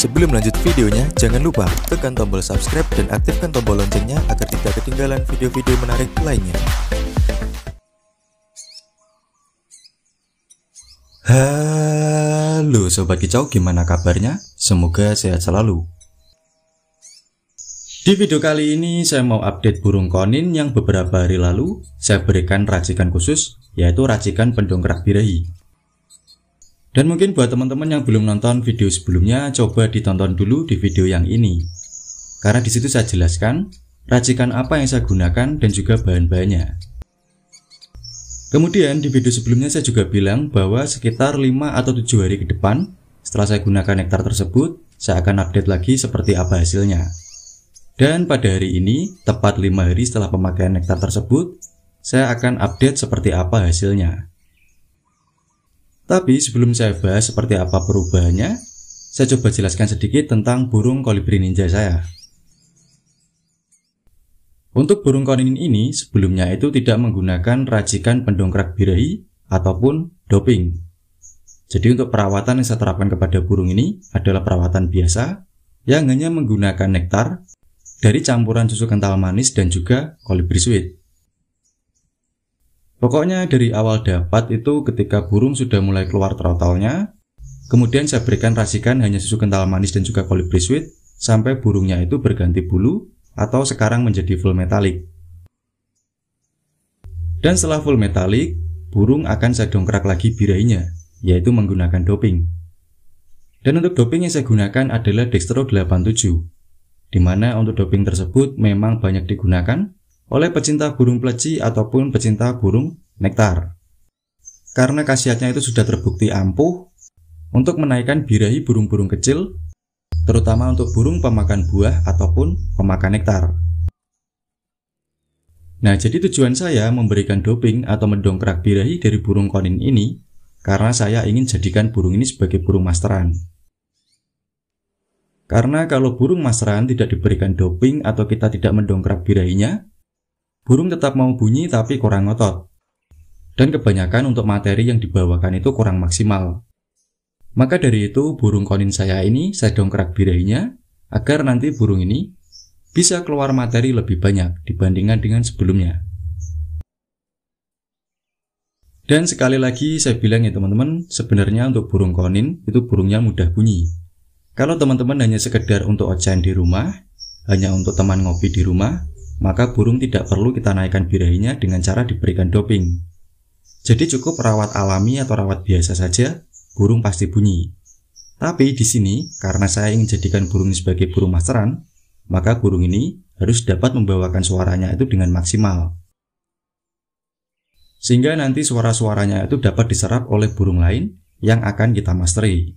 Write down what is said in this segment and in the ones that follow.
Sebelum lanjut videonya, jangan lupa tekan tombol subscribe dan aktifkan tombol loncengnya agar tidak ketinggalan video-video menarik lainnya. Halo Sobat Kicau, gimana kabarnya? Semoga sehat selalu. Di video kali ini saya mau update burung konin yang beberapa hari lalu saya berikan racikan khusus yaitu racikan pendongkrak birahi dan mungkin buat teman-teman yang belum nonton video sebelumnya, coba ditonton dulu di video yang ini. Karena di situ saya jelaskan racikan apa yang saya gunakan dan juga bahan-bahannya. Kemudian di video sebelumnya saya juga bilang bahwa sekitar 5 atau 7 hari ke depan setelah saya gunakan nektar tersebut, saya akan update lagi seperti apa hasilnya. Dan pada hari ini, tepat 5 hari setelah pemakaian nektar tersebut, saya akan update seperti apa hasilnya. Tapi sebelum saya bahas seperti apa perubahannya, saya coba jelaskan sedikit tentang burung kolibri ninja saya. Untuk burung konin ini sebelumnya itu tidak menggunakan racikan pendongkrak birahi ataupun doping. Jadi untuk perawatan yang saya terapkan kepada burung ini adalah perawatan biasa yang hanya menggunakan nektar dari campuran susu kental manis dan juga kolibri sweet. Pokoknya dari awal dapat itu ketika burung sudah mulai keluar trotolnya, kemudian saya berikan racikan hanya susu kental manis dan juga kolibri sweet sampai burungnya itu berganti bulu atau sekarang menjadi full metalik. Dan setelah full metalik, burung akan saya dongkrak lagi birainya, yaitu menggunakan doping. Dan untuk doping yang saya gunakan adalah Dextro 87, di mana untuk doping tersebut memang banyak digunakan, oleh pecinta burung pleci ataupun pecinta burung nektar. Karena khasiatnya itu sudah terbukti ampuh untuk menaikkan birahi burung-burung kecil, terutama untuk burung pemakan buah ataupun pemakan nektar. Nah, jadi tujuan saya memberikan doping atau mendongkrak birahi dari burung konin ini karena saya ingin jadikan burung ini sebagai burung masteran. Karena kalau burung masteran tidak diberikan doping atau kita tidak mendongkrak birahinya, Burung tetap mau bunyi tapi kurang ngotot. Dan kebanyakan untuk materi yang dibawakan itu kurang maksimal. Maka dari itu burung konin saya ini saya dongkrak birahinya agar nanti burung ini bisa keluar materi lebih banyak dibandingkan dengan sebelumnya. Dan sekali lagi saya bilang ya teman-teman, sebenarnya untuk burung konin itu burungnya mudah bunyi. Kalau teman-teman hanya sekedar untuk ocehan di rumah, hanya untuk teman ngopi di rumah, maka burung tidak perlu kita naikkan birahinya dengan cara diberikan doping. Jadi cukup rawat alami atau rawat biasa saja, burung pasti bunyi. Tapi di sini, karena saya ingin jadikan burung ini sebagai burung masteran, maka burung ini harus dapat membawakan suaranya itu dengan maksimal. Sehingga nanti suara-suaranya itu dapat diserap oleh burung lain yang akan kita masteri.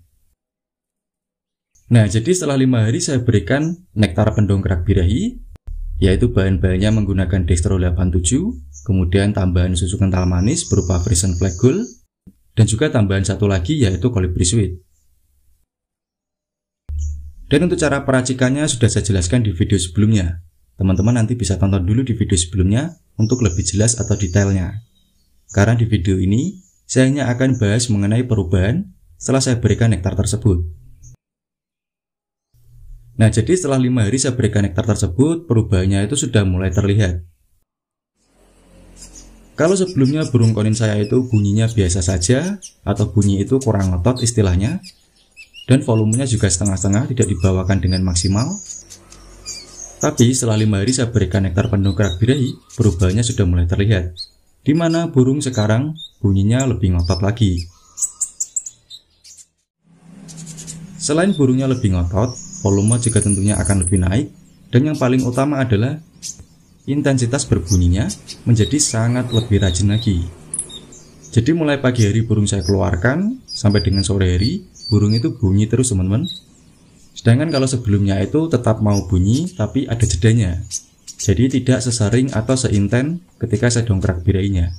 Nah, jadi setelah lima hari saya berikan nektar pendongkrak birahi, yaitu bahan-bahannya menggunakan dextrose 87, kemudian tambahan susu kental manis berupa frozen Flag Gold, dan juga tambahan satu lagi yaitu Colibri Sweet. Dan untuk cara peracikannya sudah saya jelaskan di video sebelumnya. Teman-teman nanti bisa tonton dulu di video sebelumnya untuk lebih jelas atau detailnya. Karena di video ini, saya hanya akan bahas mengenai perubahan setelah saya berikan nektar tersebut. Nah, jadi setelah lima hari saya berikan nektar tersebut, perubahannya itu sudah mulai terlihat. Kalau sebelumnya burung konin saya itu bunyinya biasa saja, atau bunyi itu kurang ngetot istilahnya, dan volumenya juga setengah-setengah tidak dibawakan dengan maksimal, tapi setelah lima hari saya berikan nektar pendongkrak birahi, perubahannya sudah mulai terlihat, di mana burung sekarang bunyinya lebih ngotot lagi. Selain burungnya lebih ngotot, volume juga tentunya akan lebih naik, dan yang paling utama adalah intensitas berbunyinya menjadi sangat lebih rajin lagi. Jadi mulai pagi hari burung saya keluarkan sampai dengan sore hari, burung itu bunyi terus teman-teman. Sedangkan kalau sebelumnya itu tetap mau bunyi tapi ada jedanya. Jadi tidak sesering atau seinten ketika saya dongkrak birainya.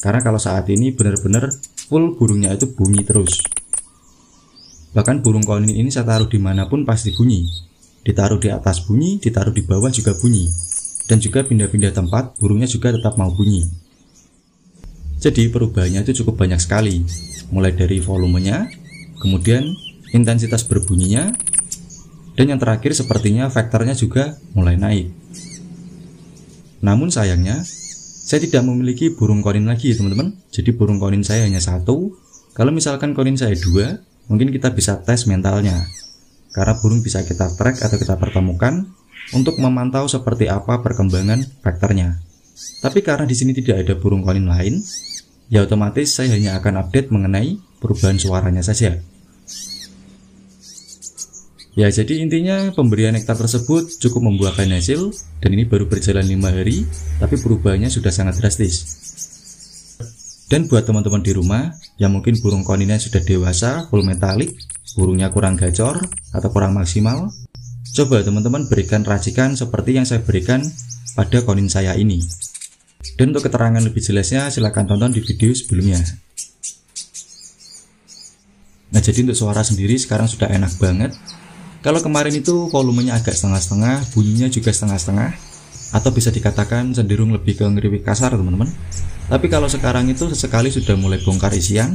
Karena kalau saat ini benar-benar full burungnya itu bunyi terus. Bahkan burung koloni ini saya taruh dimanapun pasti bunyi. Ditaruh di atas bunyi, ditaruh di bawah juga bunyi. Dan juga pindah-pindah tempat, burungnya juga tetap mau bunyi. Jadi perubahannya itu cukup banyak sekali. Mulai dari volumenya, kemudian intensitas berbunyinya, dan yang terakhir sepertinya faktornya juga mulai naik. Namun sayangnya, saya tidak memiliki burung konin lagi teman-teman. Jadi burung konin saya hanya satu. Kalau misalkan konin saya dua, mungkin kita bisa tes mentalnya. Karena burung bisa kita track atau kita pertemukan untuk memantau seperti apa perkembangan faktornya. Tapi karena di sini tidak ada burung kolin lain, ya otomatis saya hanya akan update mengenai perubahan suaranya saja. Ya, jadi intinya pemberian nektar tersebut cukup membuahkan hasil dan ini baru berjalan lima hari, tapi perubahannya sudah sangat drastis. Dan buat teman-teman di rumah yang mungkin burung koninnya sudah dewasa, full metalik, burungnya kurang gacor atau kurang maksimal, coba teman-teman berikan racikan seperti yang saya berikan pada konin saya ini. Dan untuk keterangan lebih jelasnya silahkan tonton di video sebelumnya. Nah jadi untuk suara sendiri sekarang sudah enak banget. Kalau kemarin itu volumenya agak setengah-setengah, bunyinya juga setengah-setengah, atau bisa dikatakan cenderung lebih ke ngeriwik kasar teman-teman tapi kalau sekarang itu sesekali sudah mulai bongkar isian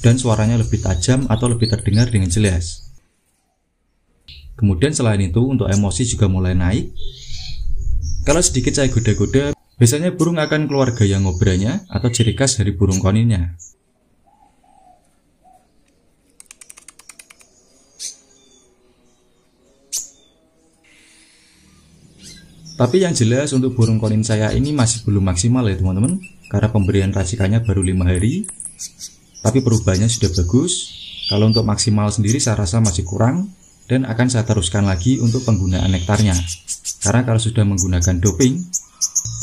dan suaranya lebih tajam atau lebih terdengar dengan jelas kemudian selain itu untuk emosi juga mulai naik kalau sedikit saya goda-goda biasanya burung akan keluar gaya ngobranya atau ciri khas dari burung koninnya Tapi yang jelas untuk burung konin saya ini masih belum maksimal ya teman-teman Karena pemberian racikannya baru 5 hari Tapi perubahannya sudah bagus Kalau untuk maksimal sendiri saya rasa masih kurang Dan akan saya teruskan lagi untuk penggunaan nektarnya Karena kalau sudah menggunakan doping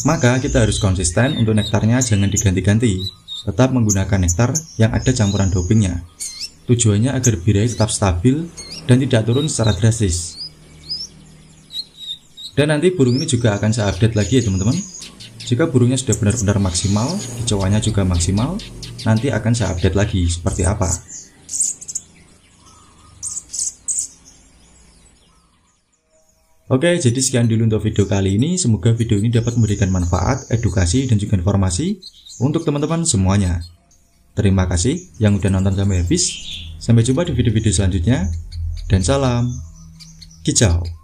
Maka kita harus konsisten untuk nektarnya jangan diganti-ganti Tetap menggunakan nektar yang ada campuran dopingnya Tujuannya agar birai tetap stabil dan tidak turun secara drastis dan nanti burung ini juga akan saya update lagi ya teman-teman. Jika burungnya sudah benar-benar maksimal, kecoanya juga maksimal, nanti akan saya update lagi seperti apa. Oke, jadi sekian dulu untuk video kali ini. Semoga video ini dapat memberikan manfaat, edukasi, dan juga informasi untuk teman-teman semuanya. Terima kasih yang udah nonton sampai habis. Sampai jumpa di video-video selanjutnya. Dan salam, kicau.